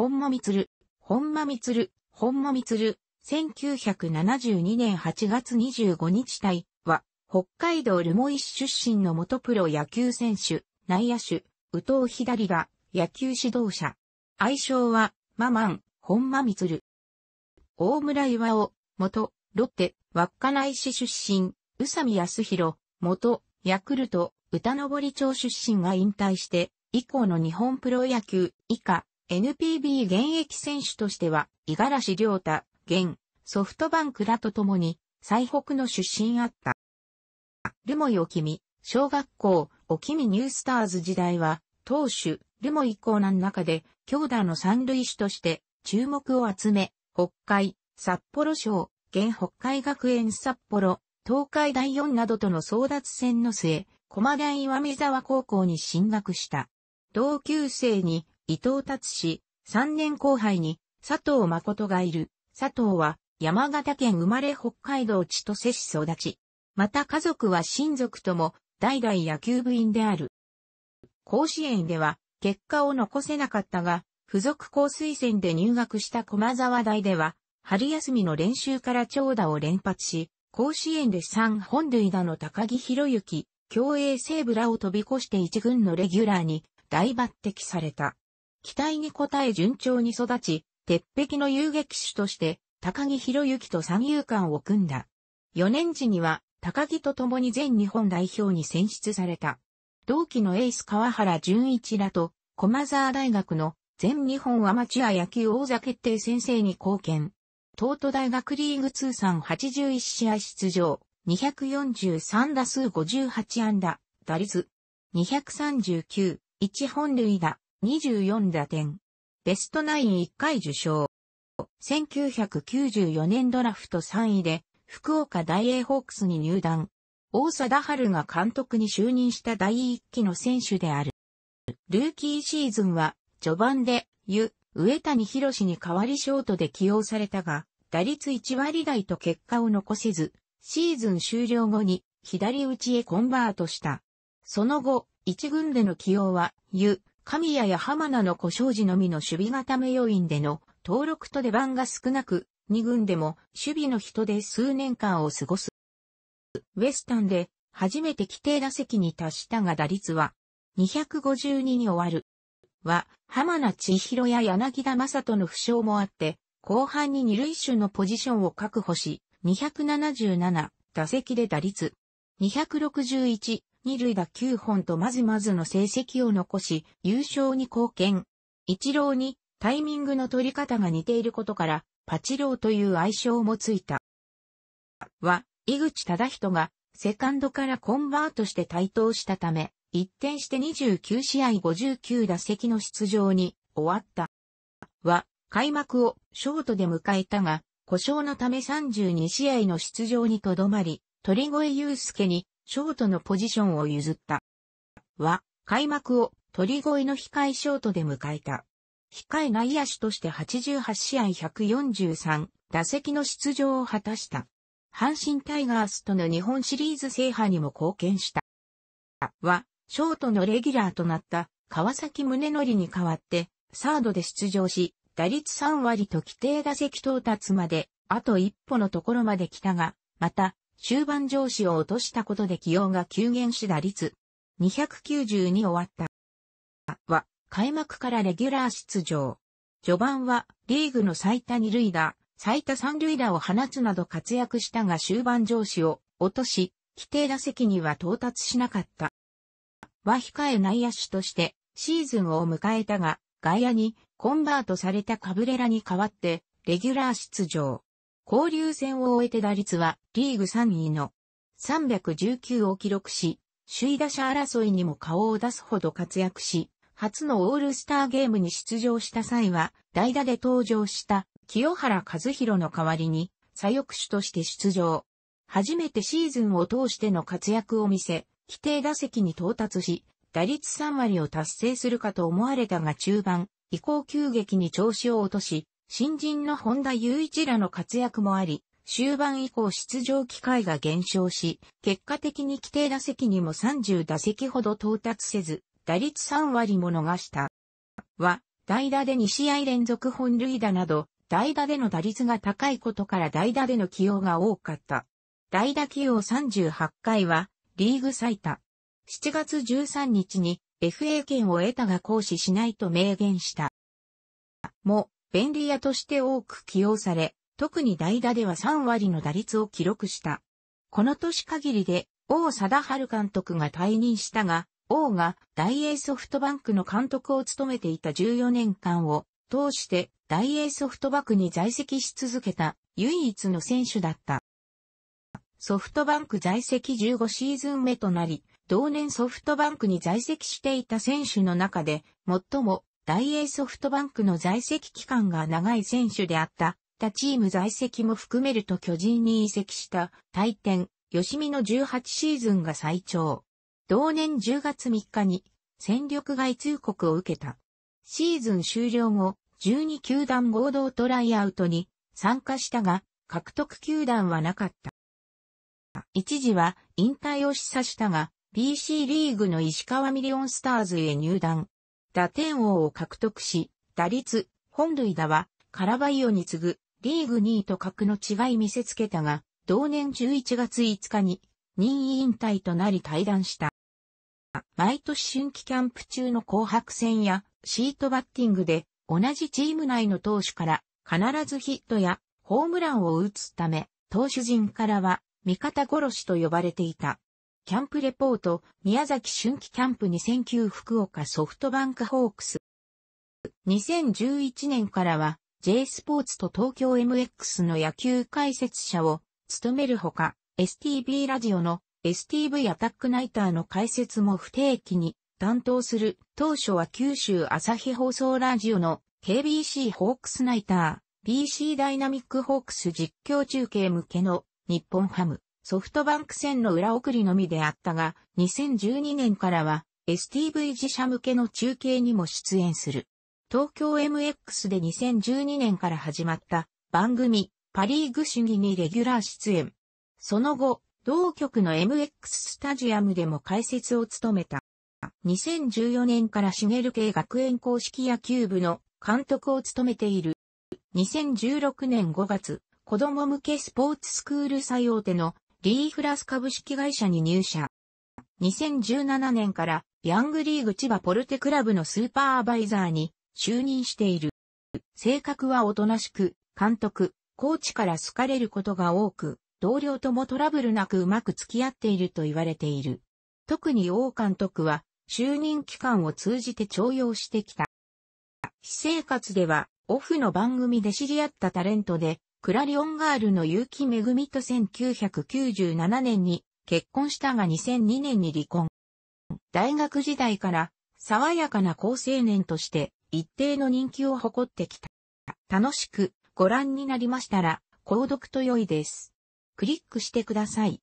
本間光、本間光、本間光、1972年8月25日体は、北海道留萌市出身の元プロ野球選手、内野手、宇藤左が野球指導者。愛称は、ママン、本間光。大村岩尾、元、ロッテ、稚内市出身、宇佐美康弘、元、ヤクルト、歌登町出身が引退して、以降の日本プロ野球、以下、NPB 現役選手としては、五十嵐亮太、現、ソフトバンクらと共に、最北の出身あった。ルモイおきみ、小学校、おきみニュースターズ時代は、投手、ルモイ校の中で、強打の三塁手として、注目を集め、北海、札幌省、現北海学園札幌、東海第4などとの争奪戦の末、駒大岩見沢高校に進学した。同級生に伊藤達氏、3年後輩に佐藤誠がいる。佐藤は山形県生まれ北海道千歳市育ち。また家族は親族とも代々野球部員である。甲子園では結果を残せなかったが、付属校推薦で入学した駒沢大では、春休みの練習から長打を連発し、甲子園で3本塁打の高木博之、競泳西部らを飛び越して一軍のレギュラーに大抜擢された。期待に応え順調に育ち、鉄壁の遊撃手として、高木博之と三遊間を組んだ。4年時には、高木と共に全日本代表に選出された。同期のエース川原淳一らと、駒沢大学の全日本アマチュア野球王座決定先生に貢献。東都大学リーグ通算81試合出場、243打数58安打、打率239、1本塁打、24打点。ベストナイン1回受賞。1994年ドラフト3位で、福岡大英ホークスに入団。大貞治が監督に就任した第一期の選手である。ルーキーシーズンは、序盤で、ゆ、上谷博に代わりショートで起用されたが、打率1割台と結果を残せず、シーズン終了後に左打ちへコンバートした。その後、1軍での起用は、ゆ、神谷や浜名の故障時のみの守備固め要員での登録と出番が少なく、二軍でも守備の人で数年間を過ごす。ウェスタンで初めて規定打席に達したが打率は252に終わる。は、浜名千尋や柳田正人の負傷もあって、後半に二塁手のポジションを確保し、277打席で打率261二塁打九本とまずまずの成績を残し、優勝に貢献。一郎にタイミングの取り方が似ていることから、パチローという愛称もついた。は、井口忠人が、セカンドからコンバートして対等したため、一転して29試合59打席の出場に終わった。は、開幕をショートで迎えたが、故障のため32試合の出場にとどまり、鳥越祐介にショートのポジションを譲った。は、開幕を鳥越の控えショートで迎えた。控え内野手として88試合143打席の出場を果たした。阪神タイガースとの日本シリーズ制覇にも貢献した。は、ショートのレギュラーとなった川崎宗則に代わって、サードで出場し、打率3割と規定打席到達まで、あと一歩のところまで来たが、また、終盤上司を落としたことで起用が急減し打率2 9に終わった。は、開幕からレギュラー出場。序盤はリーグの最多二塁打、最多三塁打を放つなど活躍したが終盤上司を落とし、規定打席には到達しなかった。は控え内野手としてシーズンを迎えたが、外野にコンバートされたカブレラに代わってレギュラー出場。交流戦を終えて打率はリーグ3位の319を記録し、首位打者争いにも顔を出すほど活躍し、初のオールスターゲームに出場した際は、代打で登場した清原和弘の代わりに、左翼手として出場。初めてシーズンを通しての活躍を見せ、規定打席に到達し、打率3割を達成するかと思われたが中盤、移行急激に調子を落とし、新人の本田雄一らの活躍もあり、終盤以降出場機会が減少し、結果的に規定打席にも30打席ほど到達せず、打率3割も逃した。は、代打で2試合連続本塁打など、代打での打率が高いことから代打での起用が多かった。代打起用38回は、リーグ最多。7月13日に FA 権を得たが行使しないと明言した。も、便利屋として多く起用され、特に代打では3割の打率を記録した。この年限りで、王貞治監督が退任したが、王が大英ソフトバンクの監督を務めていた14年間を通して大英ソフトバンクに在籍し続けた唯一の選手だった。ソフトバンク在籍15シーズン目となり、同年ソフトバンクに在籍していた選手の中で最も大英ソフトバンクの在籍期間が長い選手であった、他チーム在籍も含めると巨人に移籍した大天、吉見の18シーズンが最長。同年10月3日に戦力外通告を受けた。シーズン終了後、12球団合同トライアウトに参加したが、獲得球団はなかった。一時は引退を示唆したが、BC リーグの石川ミリオンスターズへ入団。打点王を獲得し、打率、本塁打は、カラバイオに次ぐ、リーグ2位と格の違い見せつけたが、同年11月5日に、任意引退となり退団した。毎年春季キャンプ中の紅白戦やシートバッティングで同じチーム内の投手から必ずヒットやホームランを打つため投手陣からは味方殺しと呼ばれていた。キャンプレポート、宮崎春季キャンプ2009福岡ソフトバンクホークス。2011年からは J スポーツと東京 MX の野球解説者を務めるほか、STB ラジオの STV アタックナイターの解説も不定期に担当する、当初は九州朝日放送ラジオの KBC ホークスナイター、BC ダイナミックホークス実況中継向けの日本ハム、ソフトバンク戦の裏送りのみであったが、2012年からは STV 自社向けの中継にも出演する。東京 MX で2012年から始まった番組パリーグ主義にレギュラー出演。その後、同局の MX スタジアムでも解説を務めた。2014年から茂系学園公式野球部の監督を務めている。2016年5月、子供向けスポーツスクール最大手のリーフラス株式会社に入社。2017年からヤングリーグ千葉ポルテクラブのスーパーアバイザーに就任している。性格はおとなしく、監督、コーチから好かれることが多く、同僚ともトラブルなくうまく付き合っていると言われている。特に王監督は、就任期間を通じて徴用してきた。私生活では、オフの番組で知り合ったタレントで、クラリオンガールの結城恵と1997年に結婚したが2002年に離婚。大学時代から爽やかな好青年として一定の人気を誇ってきた。楽しくご覧になりましたら、購読と良いです。クリックしてください。